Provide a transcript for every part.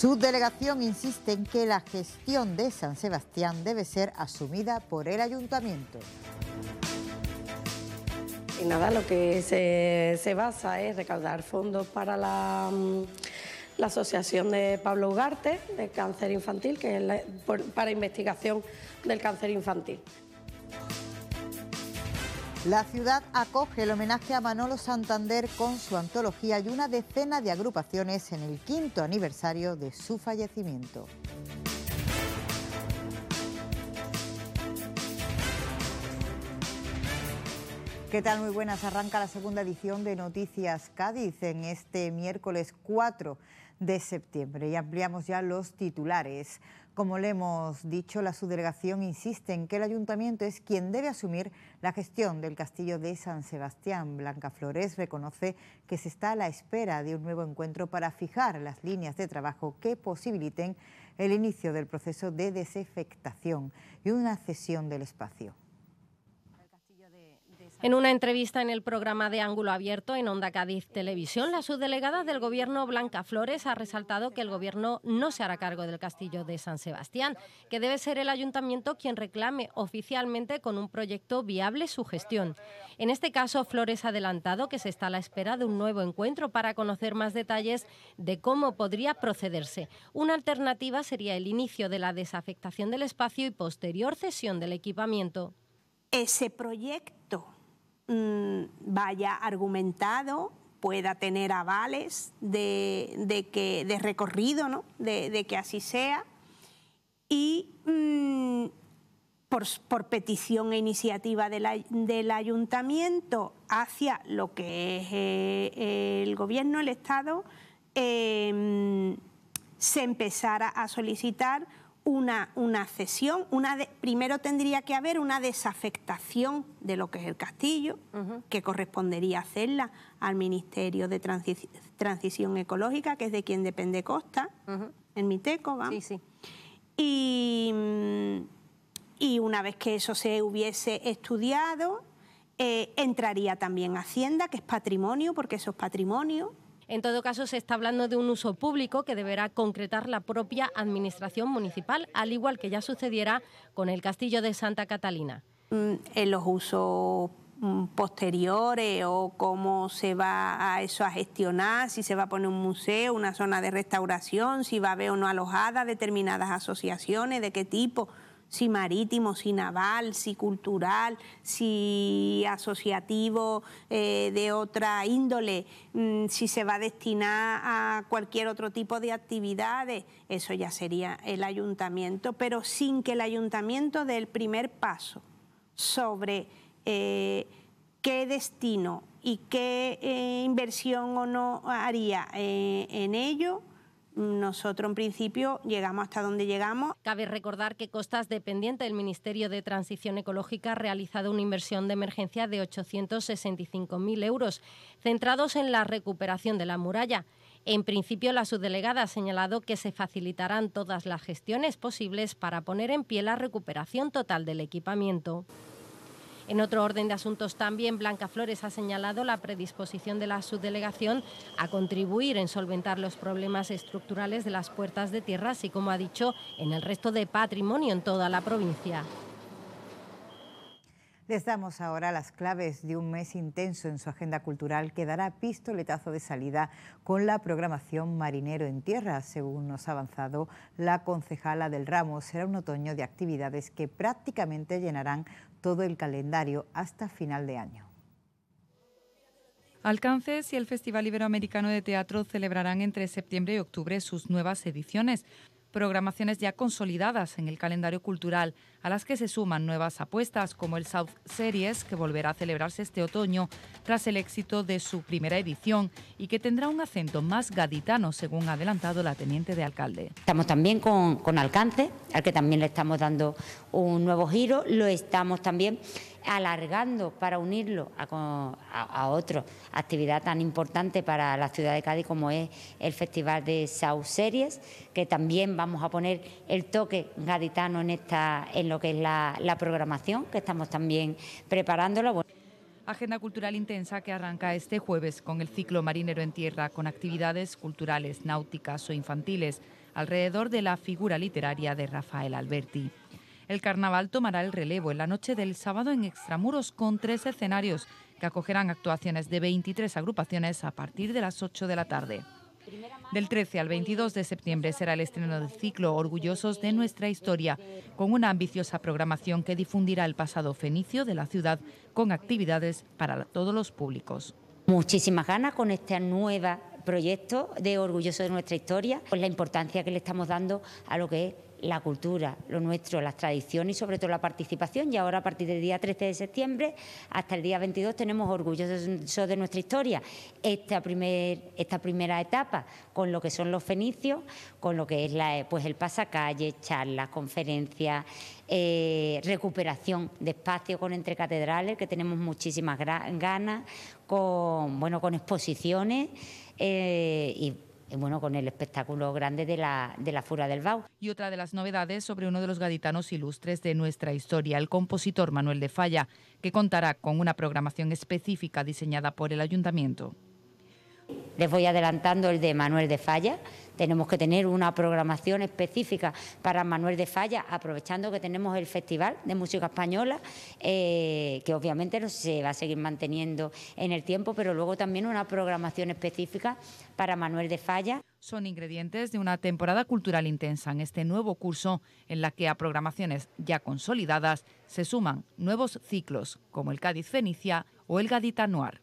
Su delegación insiste en que la gestión de San Sebastián debe ser asumida por el ayuntamiento. Y nada, lo que se, basa es recaudar fondos para mm, la, Asociación de Pablo Ugarte de Cáncer Infantil, que es para investigación del cáncer infantil. La ciudad acoge el homenaje a Manolo Santander con su antología y una decena de agrupaciones en el quinto aniversario de su fallecimiento. ¿Qué tal? Muy buenas. Arranca la segunda edición de Noticias Cádiz en este miércoles 4 de septiembre y ampliamos ya los titulares. Como le hemos dicho, la subdelegación insiste en que el ayuntamiento es quien debe asumir la gestión del castillo de San Sebastián. Blanca Flores reconoce que se está a la espera de un nuevo encuentro para fijar las líneas de trabajo que posibiliten el inicio del proceso de desefectación y una cesión del espacio. En una entrevista en el programa de Ángulo Abierto en Onda Cádiz Televisión, la subdelegada del Gobierno Blanca Flores ha resaltado que el Gobierno no se hará cargo del castillo de San Sebastián, que debe ser el ayuntamiento quien reclame oficialmente con un proyecto viable su gestión. En este caso, Flores ha adelantado que se está a la espera de un nuevo encuentro para conocer más detalles de cómo podría procederse. Una alternativa sería el inicio de la desafectación del espacio y posterior cesión del equipamiento. Ese proyecto Mm, vaya argumentado, pueda tener avales de, que, de recorrido, ¿no? de, que así sea. Y mm, por, petición e iniciativa del ayuntamiento hacia lo que es eh, el gobierno, el Estado, eh, mm, se empezara a solicitar una, una cesión, una primero tendría que haber una desafectación de lo que es el castillo, que correspondería hacerla al Ministerio de Transición Ecológica, que es de quien depende Costa, en Miteco, Sí, sí. Y, mm, y, una vez que eso se hubiese estudiado, eh, entraría también Hacienda, que es patrimonio, porque eso es patrimonio, en todo caso, se está hablando de un uso público que deberá concretar la propia Administración Municipal, al igual que ya sucediera con el Castillo de Santa Catalina. Mm, en los usos mm, posteriores o cómo se va a eso a gestionar, si se va a poner un museo, una zona de restauración, si va a haber o no alojada determinadas asociaciones, de qué tipo si marítimo, si naval, si cultural, si asociativo eh, de otra índole, mm, si se va a destinar a cualquier otro tipo de actividades, eso ya sería el ayuntamiento, pero sin que el ayuntamiento dé el primer paso sobre eh, qué destino y qué eh, inversión o no haría en ello nosotros en principio llegamos hasta donde llegamos. Cabe recordar que Costas, dependiente del Ministerio de Transición Ecológica, ha realizado una inversión de emergencia de 865.000 euros, centrados en la recuperación de la muralla. En principio, la subdelegada ha señalado que se facilitarán todas las gestiones posibles para poner en pie la recuperación total del equipamiento. En otro orden de asuntos también, Blanca Flores ha señalado la predisposición de la subdelegación a contribuir en solventar los problemas estructurales de las puertas de tierra, así como ha dicho, en el resto de patrimonio en toda la provincia. Les damos ahora las claves de un mes intenso en su agenda cultural que dará pistoletazo de salida con la programación Marinero en Tierra, según nos ha avanzado la concejala del ramo. Será un otoño de actividades que prácticamente llenarán todo el calendario hasta final de año. Alcances y el Festival Iberoamericano de Teatro celebrarán entre septiembre y octubre sus nuevas ediciones programaciones ya consolidadas en el calendario cultural, a las que se suman nuevas apuestas como el South Series, que volverá a celebrarse este otoño tras el éxito de su primera edición y que tendrá un acento más gaditano, según ha adelantado la teniente de alcalde. Estamos también con, con Alcance, al que también le estamos dando un nuevo giro, lo estamos también alargando para unirlo a, otra actividad tan importante para la ciudad de Cádiz como es el Festival de South que también vamos a poner el toque gaditano en, esta, en lo que es la, programación, que estamos también preparándolo". Agenda cultural intensa que arranca este jueves con el ciclo marinero en tierra, con actividades culturales, náuticas o infantiles, alrededor de la figura literaria de Rafael Alberti. El carnaval tomará el relevo en la noche del sábado en Extramuros con tres escenarios que acogerán actuaciones de 23 agrupaciones a partir de las 8 de la tarde. Del 13 al 22 de septiembre será el estreno del ciclo Orgullosos de nuestra historia, con una ambiciosa programación que difundirá el pasado fenicio de la ciudad con actividades para todos los públicos. Muchísimas ganas con este nuevo proyecto de Orgullosos de nuestra historia, con la importancia que le estamos dando a lo que es la cultura, lo nuestro, las tradiciones y sobre todo la participación. Y ahora a partir del día 13 de septiembre hasta el día 22 tenemos orgullosos de nuestra historia. Esta, primer, esta primera etapa con lo que son los fenicios, con lo que es la, pues el pasacalle, charlas, conferencias, eh, recuperación de espacio con entre catedrales, que tenemos muchísimas ganas, con, bueno, con exposiciones eh, y eh, bueno, con el espectáculo grande de la, de la Fura del Bau. Y otra de las novedades sobre uno de los gaditanos ilustres de nuestra historia, el compositor Manuel de Falla, que contará con una programación específica diseñada por el ayuntamiento. Les voy adelantando el de Manuel de Falla, tenemos que tener una programación específica para Manuel de Falla, aprovechando que tenemos el Festival de Música Española, eh, que obviamente se va a seguir manteniendo en el tiempo, pero luego también una programación específica para Manuel de Falla. Son ingredientes de una temporada cultural intensa en este nuevo curso, en la que a programaciones ya consolidadas se suman nuevos ciclos, como el Cádiz Fenicia o el Gadita Noir.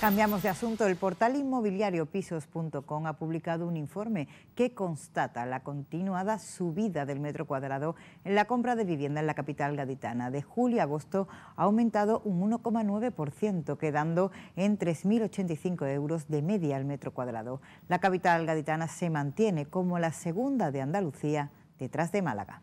Cambiamos de asunto. El portal inmobiliario pisos.com ha publicado un informe que constata la continuada subida del metro cuadrado en la compra de vivienda en la capital gaditana. De julio a agosto ha aumentado un 1,9%, quedando en 3.085 euros de media al metro cuadrado. La capital gaditana se mantiene como la segunda de Andalucía detrás de Málaga.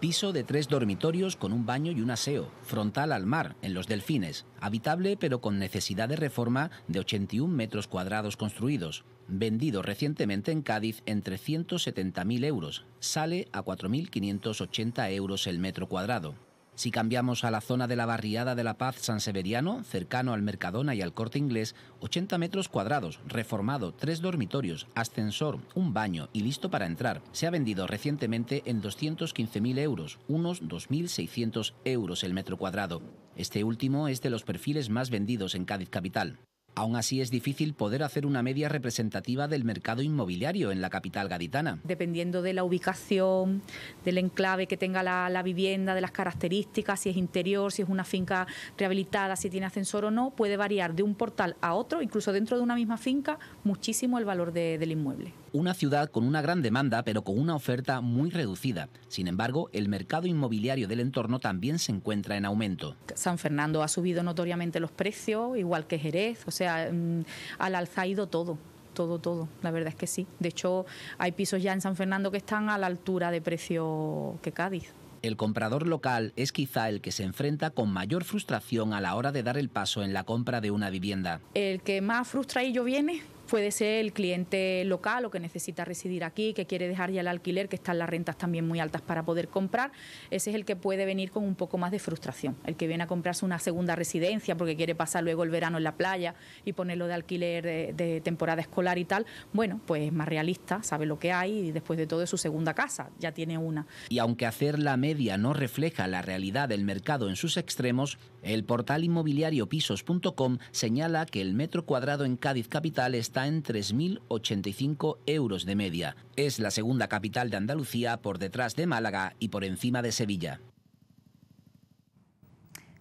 Piso de tres dormitorios con un baño y un aseo, frontal al mar, en los delfines, habitable pero con necesidad de reforma de 81 metros cuadrados construidos, vendido recientemente en Cádiz en 170.000 euros, sale a 4.580 euros el metro cuadrado. Si cambiamos a la zona de la barriada de la Paz San Severiano, cercano al Mercadona y al Corte Inglés, 80 metros cuadrados, reformado, tres dormitorios, ascensor, un baño y listo para entrar. Se ha vendido recientemente en 215.000 euros, unos 2.600 euros el metro cuadrado. Este último es de los perfiles más vendidos en Cádiz Capital. Aún así es difícil poder hacer una media representativa del mercado inmobiliario en la capital gaditana. Dependiendo de la ubicación, del enclave que tenga la, vivienda, de las características, si es interior, si es una finca rehabilitada, si tiene ascensor o no, puede variar de un portal a otro, incluso dentro de una misma finca, muchísimo el valor del inmueble. Una ciudad con una gran demanda pero con una oferta muy reducida. Sin embargo, el mercado inmobiliario del entorno también se encuentra en aumento. San Fernando ha subido notoriamente los precios, igual que Jerez, o sea, mm, al alzaído todo todo, todo. La verdad es que sí. De hecho, hay pisos ya en San Fernando que están a la altura de precio que Cádiz. El comprador local es quizá el que se enfrenta con mayor frustración a la hora de dar el paso en la compra de una vivienda. El que más frustra y viene Puede ser el cliente local o que necesita residir aquí, que quiere dejar ya el alquiler, que están las rentas también muy altas para poder comprar. Ese es el que puede venir con un poco más de frustración, el que viene a comprarse una segunda residencia porque quiere pasar luego el verano en la playa y ponerlo de alquiler eh, de, temporada escolar y tal. Bueno, pues es más realista, sabe lo que hay y después de todo es su segunda casa, ya tiene una. Y aunque hacer la media no refleja la realidad del mercado en sus extremos, el portal inmobiliario pisos.com señala que el metro cuadrado en Cádiz Capital está en 3.085 euros de media. Es la segunda capital de Andalucía por detrás de Málaga y por encima de Sevilla.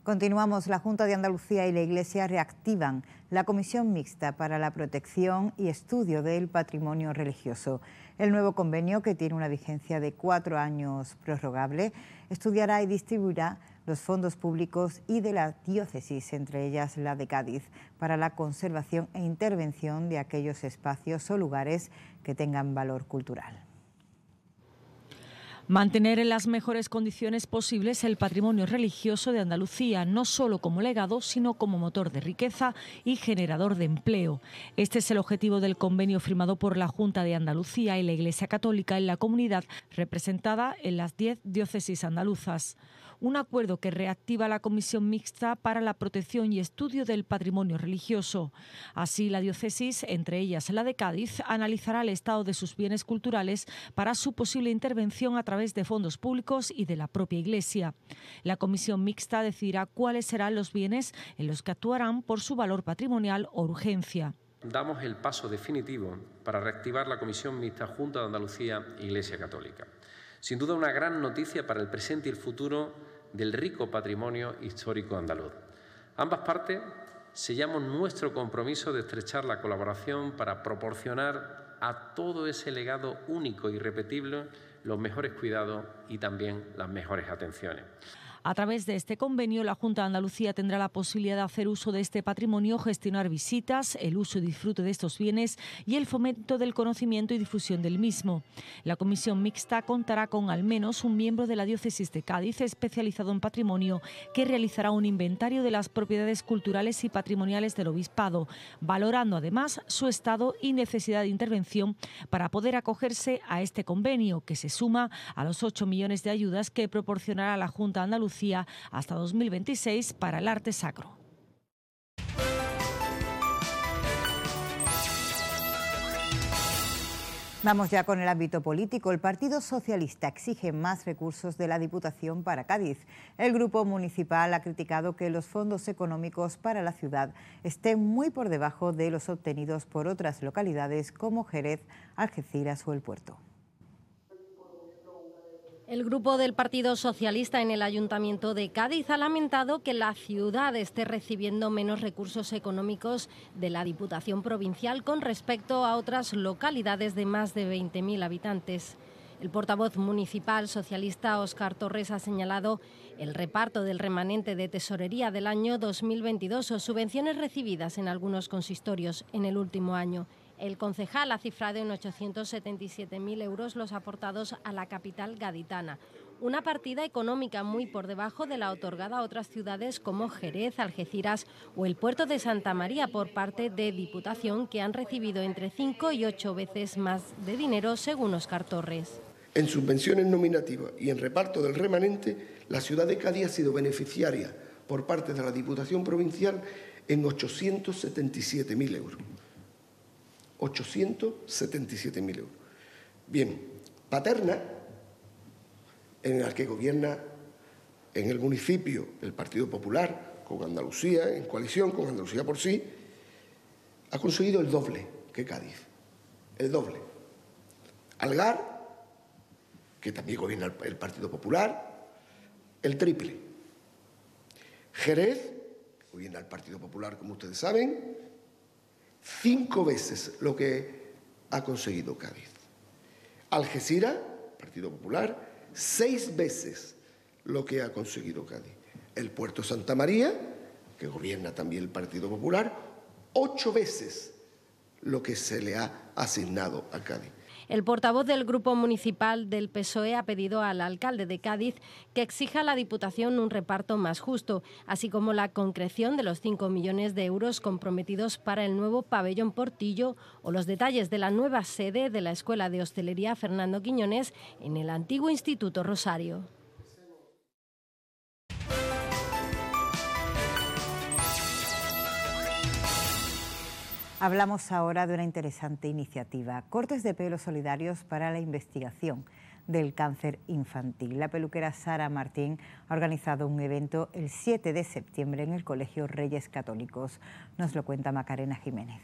Continuamos. La Junta de Andalucía y la Iglesia reactivan la Comisión Mixta para la Protección y Estudio del Patrimonio Religioso. El nuevo convenio, que tiene una vigencia de cuatro años prorrogable, estudiará y distribuirá los fondos públicos y de la diócesis, entre ellas la de Cádiz, para la conservación e intervención de aquellos espacios o lugares que tengan valor cultural. Mantener en las mejores condiciones posibles el patrimonio religioso de Andalucía, no solo como legado, sino como motor de riqueza y generador de empleo. Este es el objetivo del convenio firmado por la Junta de Andalucía y la Iglesia Católica en la comunidad, representada en las 10 diócesis andaluzas un acuerdo que reactiva la Comisión Mixta para la Protección y Estudio del Patrimonio Religioso. Así, la diócesis, entre ellas la de Cádiz, analizará el estado de sus bienes culturales para su posible intervención a través de fondos públicos y de la propia Iglesia. La Comisión Mixta decidirá cuáles serán los bienes en los que actuarán por su valor patrimonial o urgencia damos el paso definitivo para reactivar la Comisión Mixta Junta de Andalucía Iglesia Católica. Sin duda una gran noticia para el presente y el futuro del rico patrimonio histórico andaluz. Ambas partes sellamos nuestro compromiso de estrechar la colaboración para proporcionar a todo ese legado único y e repetible los mejores cuidados y también las mejores atenciones. A través de este convenio, la Junta de Andalucía tendrá la posibilidad de hacer uso de este patrimonio, gestionar visitas, el uso y disfrute de estos bienes y el fomento del conocimiento y difusión del mismo. La comisión mixta contará con al menos un miembro de la diócesis de Cádiz especializado en patrimonio que realizará un inventario de las propiedades culturales y patrimoniales del obispado, valorando además su estado y necesidad de intervención para poder acogerse a este convenio que se suma a los 8 millones de ayudas que proporcionará la Junta de Andalucía hasta 2026 para el arte sacro. Vamos ya con el ámbito político. El Partido Socialista exige más recursos de la Diputación para Cádiz. El grupo municipal ha criticado que los fondos económicos para la ciudad estén muy por debajo de los obtenidos por otras localidades como Jerez, Algeciras o el puerto. El grupo del Partido Socialista en el Ayuntamiento de Cádiz ha lamentado que la ciudad esté recibiendo menos recursos económicos de la Diputación Provincial con respecto a otras localidades de más de 20.000 habitantes. El portavoz municipal socialista Óscar Torres ha señalado el reparto del remanente de tesorería del año 2022 o subvenciones recibidas en algunos consistorios en el último año el concejal ha cifrado en 877.000 euros los aportados a la capital gaditana, una partida económica muy por debajo de la otorgada a otras ciudades como Jerez, Algeciras o el puerto de Santa María por parte de Diputación, que han recibido entre 5 y 8 veces más de dinero, según Oscar Torres. En subvenciones nominativas y en reparto del remanente, la ciudad de Cádiz ha sido beneficiaria por parte de la Diputación Provincial en 877.000 euros. 877.000 euros. Bien, Paterna, en la que gobierna en el municipio el Partido Popular con Andalucía, en coalición con Andalucía por sí, ha conseguido el doble que Cádiz, el doble. Algar, que también gobierna el Partido Popular, el triple. Jerez, gobierna el Partido Popular, como ustedes saben, cinco veces lo que ha conseguido Cádiz. Algeciras, Partido Popular, seis veces lo que ha conseguido Cádiz. El puerto Santa María, que gobierna también el Partido Popular, ocho veces lo que se le ha asignado a Cádiz. El portavoz del Grupo Municipal del PSOE ha pedido al alcalde de Cádiz que exija a la Diputación un reparto más justo, así como la concreción de los 5 millones de euros comprometidos para el nuevo pabellón Portillo o los detalles de la nueva sede de la Escuela de Hostelería Fernando Quiñones en el antiguo Instituto Rosario. Hablamos ahora de una interesante iniciativa, cortes de pelo solidarios para la investigación del cáncer infantil. La peluquera Sara Martín ha organizado un evento el 7 de septiembre en el Colegio Reyes Católicos. Nos lo cuenta Macarena Jiménez.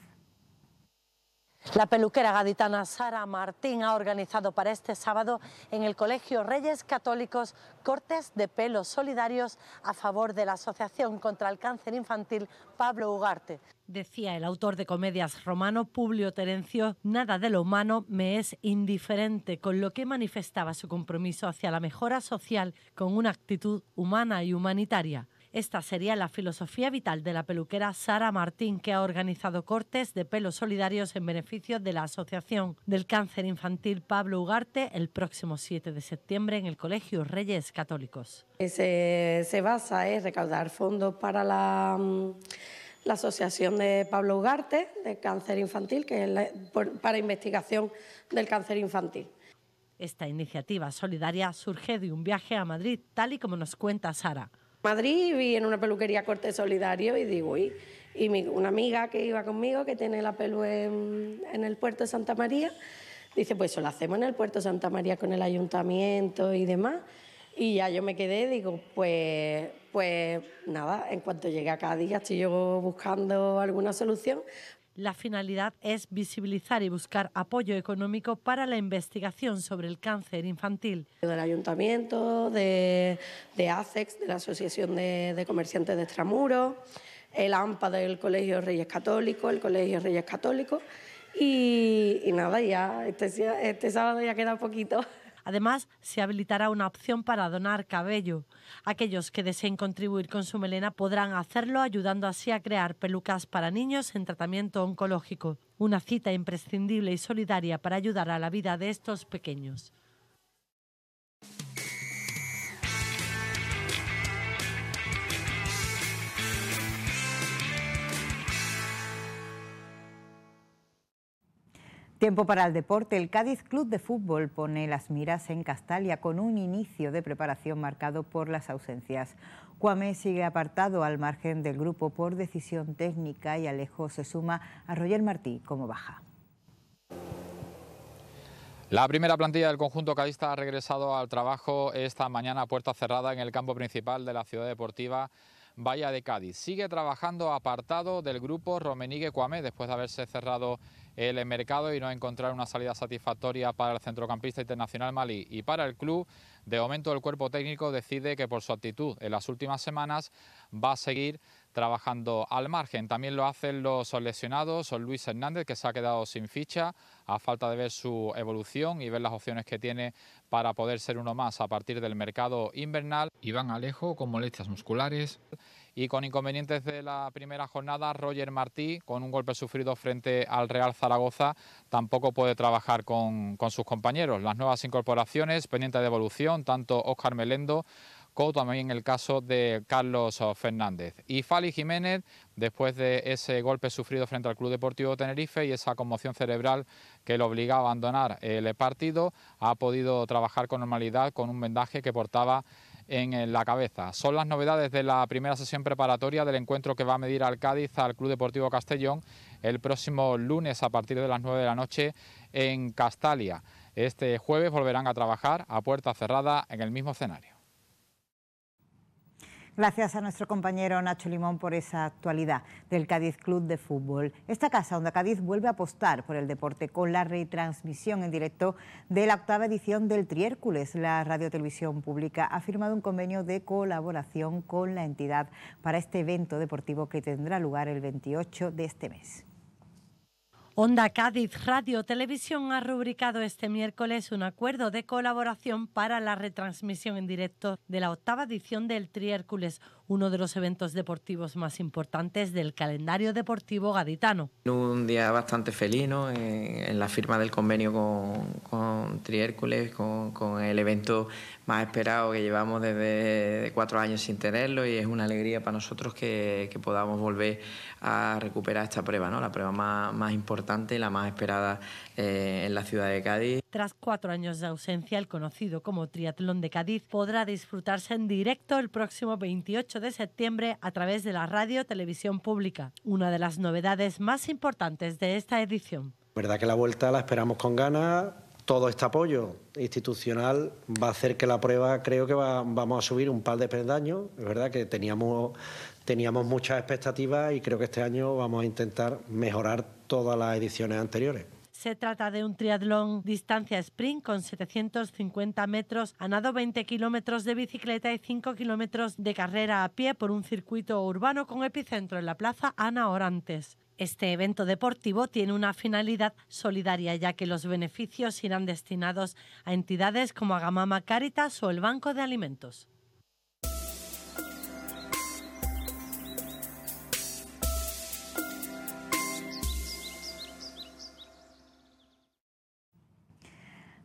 La peluquera gaditana Sara Martín ha organizado para este sábado en el Colegio Reyes Católicos cortes de pelos solidarios a favor de la Asociación contra el Cáncer Infantil Pablo Ugarte. Decía el autor de comedias romano Publio Terencio, nada de lo humano me es indiferente, con lo que manifestaba su compromiso hacia la mejora social con una actitud humana y humanitaria. Esta sería la filosofía vital de la peluquera Sara Martín, que ha organizado cortes de pelos solidarios en beneficio de la Asociación del Cáncer Infantil Pablo Ugarte el próximo 7 de septiembre en el Colegio Reyes Católicos. Eh, se, basa en eh, recaudar fondos para mm, la Asociación de Pablo Ugarte de Cáncer Infantil, que es para investigación del cáncer infantil. Esta iniciativa solidaria surge de un viaje a Madrid, tal y como nos cuenta Sara. Madrid, vi en una peluquería corte solidario y digo, uy. Y una amiga que iba conmigo, que tiene la pelu en, el puerto de Santa María, dice, pues eso lo hacemos en el puerto de Santa María con el ayuntamiento y demás. Y ya yo me quedé, digo, pues, pues nada, en cuanto llegué a Cádiz ya estoy yo buscando alguna solución la finalidad es visibilizar y buscar apoyo económico para la investigación sobre el cáncer infantil. Del ayuntamiento, de, de ACEX, de la Asociación de, Comerciantes de Extramuros, el AMPA del Colegio Reyes Católicos, el Colegio Reyes Católicos. Y, nada, ya este, este sábado ya queda poquito. Además, se habilitará una opción para donar cabello. Aquellos que deseen contribuir con su melena podrán hacerlo ayudando así a crear pelucas para niños en tratamiento oncológico, una cita imprescindible y solidaria para ayudar a la vida de estos pequeños. Tiempo para el deporte. El Cádiz Club de Fútbol pone las miras en Castalia con un inicio de preparación marcado por las ausencias. Cuame sigue apartado al margen del grupo por decisión técnica y Alejo se suma a Roger Martí como baja. La primera plantilla del conjunto cadista ha regresado al trabajo esta mañana a puerta cerrada en el campo principal de la ciudad deportiva Bahía de Cádiz. Sigue trabajando apartado del grupo Romenigue Cuamé después de haberse cerrado el mercado y no encontrar una salida satisfactoria para el centrocampista internacional malí y para el club. De momento el cuerpo técnico decide que por su actitud en las últimas semanas va a seguir trabajando al margen. También lo hacen los lesionados, son Luis Hernández que se ha quedado sin ficha a falta de ver su evolución y ver las opciones que tiene para poder ser uno más a partir del mercado invernal. Iván Alejo con molestias musculares. Y con inconvenientes de la primera jornada, Roger Martí, con un golpe sufrido frente al Real Zaragoza, tampoco puede trabajar con, sus compañeros. Las nuevas incorporaciones, pendiente de evolución, tanto Óscar Melendo como también el caso de Carlos Fernández. Y Fali Jiménez, después de ese golpe sufrido frente al Club Deportivo Tenerife y esa conmoción cerebral que le obliga a abandonar el partido, ha podido trabajar con normalidad con un vendaje que portaba en la cabeza. Son las novedades de la primera sesión preparatoria del encuentro que va a medir al Cádiz al Club Deportivo Castellón el próximo lunes a partir de las 9 de la noche en Castalia. Este jueves volverán a trabajar a puerta cerrada en el mismo escenario. Gracias a nuestro compañero Nacho Limón por esa actualidad del Cádiz Club de Fútbol. Esta casa donde Cádiz vuelve a apostar por el deporte con la retransmisión en directo de la octava edición del Triércules. La radiotelevisión pública ha firmado un convenio de colaboración con la entidad para este evento deportivo que tendrá lugar el 28 de este mes. Onda Cádiz Radio Televisión ha rubricado este miércoles un acuerdo de colaboración para la retransmisión en directo de la octava edición del Triércules, uno de los eventos deportivos más importantes del calendario deportivo gaditano. Un día bastante feliz en, la firma del convenio con, Triércules, con, el evento más esperado que llevamos desde cuatro años sin tenerlo y es una alegría para nosotros que, podamos volver a recuperar esta prueba, ¿no? la prueba más importante la más esperada eh, en la ciudad de Cádiz. Tras cuatro años de ausencia, el conocido como Triatlón de Cádiz podrá disfrutarse en directo el próximo 28 de septiembre a través de la radio televisión pública, una de las novedades más importantes de esta edición. Verdad que la vuelta la esperamos con ganas, todo este apoyo institucional va a hacer que la prueba creo que vamos a subir un par de peldaños. Es verdad que teníamos, teníamos muchas expectativas y creo que este año vamos a intentar mejorar todas las ediciones anteriores. Se trata de un triatlón distancia sprint con 750 metros a nado, 20 kilómetros de bicicleta y 5 kilómetros de carrera a pie por un circuito urbano con epicentro en la plaza Ana Orantes. Este evento deportivo tiene una finalidad solidaria, ya que los beneficios irán destinados a entidades como Agamama Caritas o el Banco de Alimentos.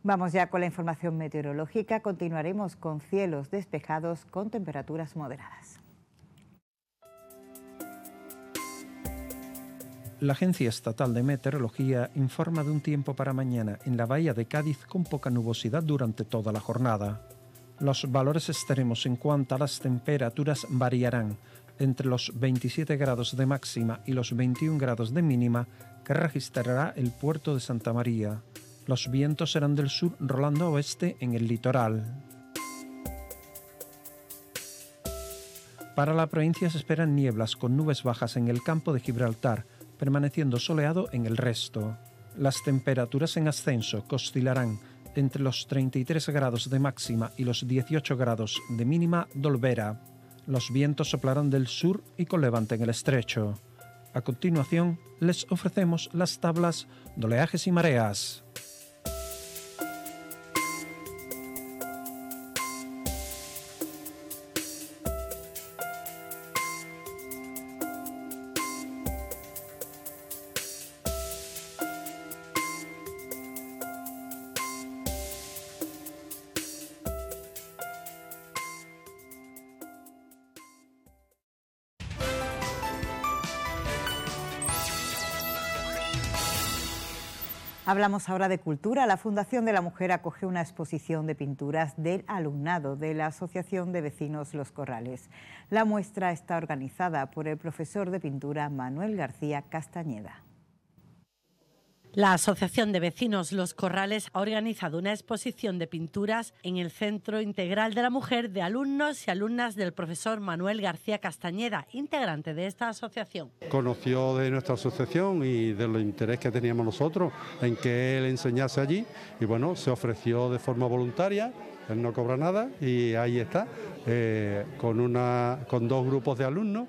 Vamos ya con la información meteorológica. Continuaremos con cielos despejados con temperaturas moderadas. La Agencia Estatal de Meteorología informa de un tiempo para mañana en la bahía de Cádiz con poca nubosidad durante toda la jornada. Los valores extremos en cuanto a las temperaturas variarán entre los 27 grados de máxima y los 21 grados de mínima que registrará el puerto de Santa María. Los vientos serán del sur rolando oeste en el litoral. Para la provincia se esperan nieblas con nubes bajas en el campo de Gibraltar, permaneciendo soleado en el resto. Las temperaturas en ascenso oscilarán entre los 33 grados de máxima y los 18 grados de mínima dolvera. Los vientos soplarán del sur y con levante en el estrecho. A continuación, les ofrecemos las tablas de oleajes y mareas. Hablamos ahora de cultura. La Fundación de la Mujer acoge una exposición de pinturas del alumnado de la Asociación de Vecinos Los Corrales. La muestra está organizada por el profesor de pintura Manuel García Castañeda. La Asociación de Vecinos Los Corrales ha organizado una exposición de pinturas en el Centro Integral de la Mujer de alumnos y alumnas del profesor Manuel García Castañeda, integrante de esta asociación. Conoció de nuestra asociación y del interés que teníamos nosotros en que él enseñase allí y bueno, se ofreció de forma voluntaria, él no cobra nada y ahí está, eh, con, una, con dos grupos de alumnos,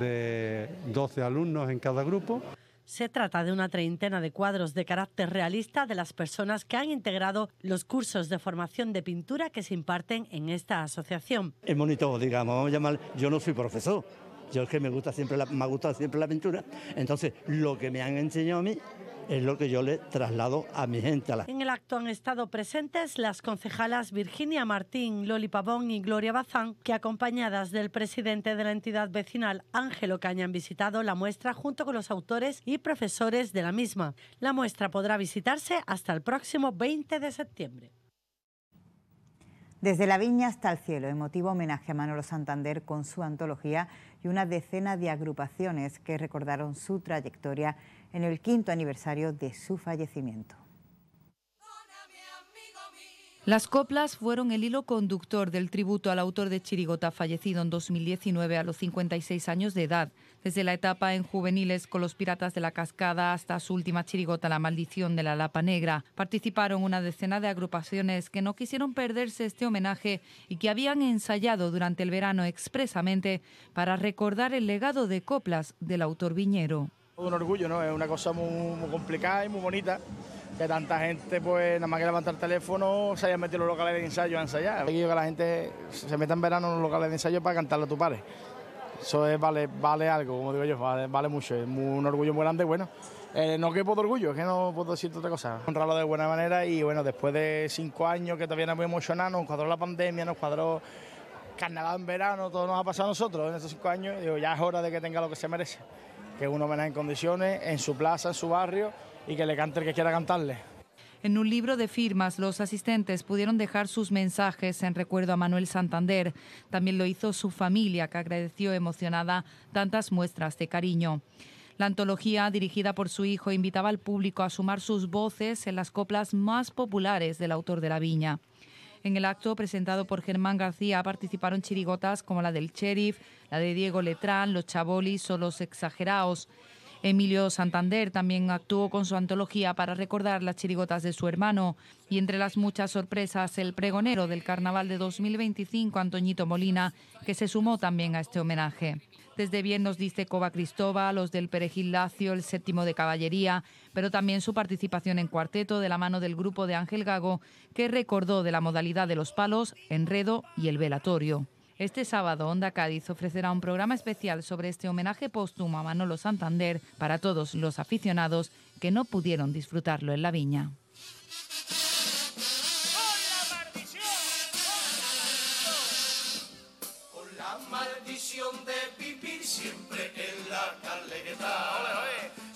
de 12 alumnos en cada grupo. Se trata de una treintena de cuadros de carácter realista de las personas que han integrado los cursos de formación de pintura que se imparten en esta asociación. El monitor, digamos, vamos a llamar, yo no soy profesor, yo es que me gusta siempre me ha gustado siempre la aventura, Entonces, lo que me han enseñado a mí es lo que yo le traslado a mi gente. En el acto han estado presentes las concejalas Virginia Martín, Loli Pavón y Gloria Bazán, que acompañadas del presidente de la entidad vecinal Ángelo Caña, han visitado la muestra junto con los autores y profesores de la misma. La muestra podrá visitarse hasta el próximo 20 de septiembre. Desde la viña hasta el cielo, emotivo homenaje a Manolo Santander con su antología y una decena de agrupaciones que recordaron su trayectoria en el quinto aniversario de su fallecimiento. Las coplas fueron el hilo conductor del tributo al autor de Chirigota, fallecido en 2019 a los 56 años de edad. Desde la etapa en juveniles con los Piratas de la Cascada hasta su última chirigota, La Maldición de la Lapa Negra, participaron una decena de agrupaciones que no quisieron perderse este homenaje y que habían ensayado durante el verano expresamente para recordar el legado de coplas del autor viñero. Un orgullo, ¿no? Es una cosa muy complicada y muy bonita que tanta gente, pues nada más que levantar el teléfono, se hayan metido los locales de ensayo a ensayar. que la gente se meta en verano en los locales de ensayo para cantarle a tu padre. Eso es, vale, vale algo, como digo yo, vale, mucho. Es un orgullo muy grande, bueno. Eh, no que puedo orgullo, es que no puedo decir otra cosa. Honrarlo de buena manera y bueno, después de cinco años que todavía muy emocionado, nos cuadró la pandemia, nos cuadró carnaval en verano, todo nos ha pasado a nosotros en estos cinco años. Digo, ya es hora de que tenga lo que se merece, que uno venga en condiciones, en su plaza, en su barrio y que le cante el que quiera cantarle. En un libro de firmas, los asistentes pudieron dejar sus mensajes en recuerdo a Manuel Santander. También lo hizo su familia, que agradeció emocionada tantas muestras de cariño. La antología, dirigida por su hijo, invitaba al público a sumar sus voces en las coplas más populares del autor de la viña. En el acto presentado por Germán García participaron chirigotas como la del Sheriff, la de Diego Letrán, los Chabolis o los Exageraos. Emilio Santander también actuó con su antología para recordar las chirigotas de su hermano y entre las muchas sorpresas el pregonero del Carnaval de 2025, Antoñito Molina, que se sumó también a este homenaje. Desde bien nos dice Cova Cristóbal, los del Perejil Lacio, el séptimo de Caballería, pero también su participación en cuarteto de la mano del grupo de Ángel Gago, que recordó de la modalidad de los palos, enredo y el velatorio. Este sábado, Onda Cádiz ofrecerá un programa especial sobre este homenaje póstumo a Manolo Santander para todos los aficionados que no pudieron disfrutarlo en la viña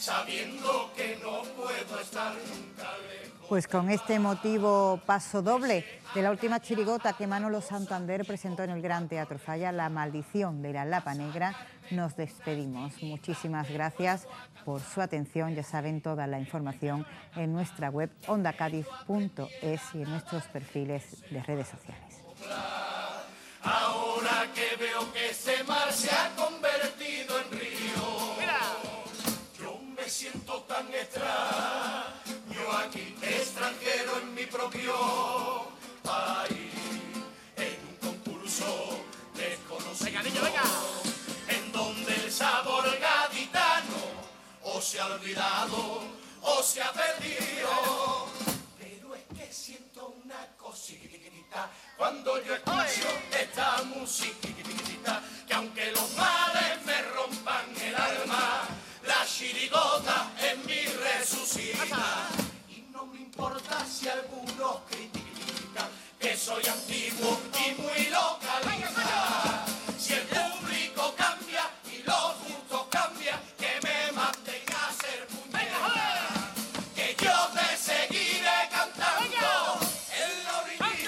sabiendo que no puedo estar nunca lejos. Pues con este motivo paso doble de la última chirigota que Manolo Santander presentó en el Gran Teatro Falla, La Maldición de la Lapa Negra, nos despedimos. Muchísimas gracias por su atención. Ya saben toda la información en nuestra web ondacadiz.es y en nuestros perfiles de redes sociales. Ahora que veo que se ha convertido Yo aquí, extranjero en mi propio país, en un concurso desconocido. venga. En donde el sabor gaditano os se ha olvidado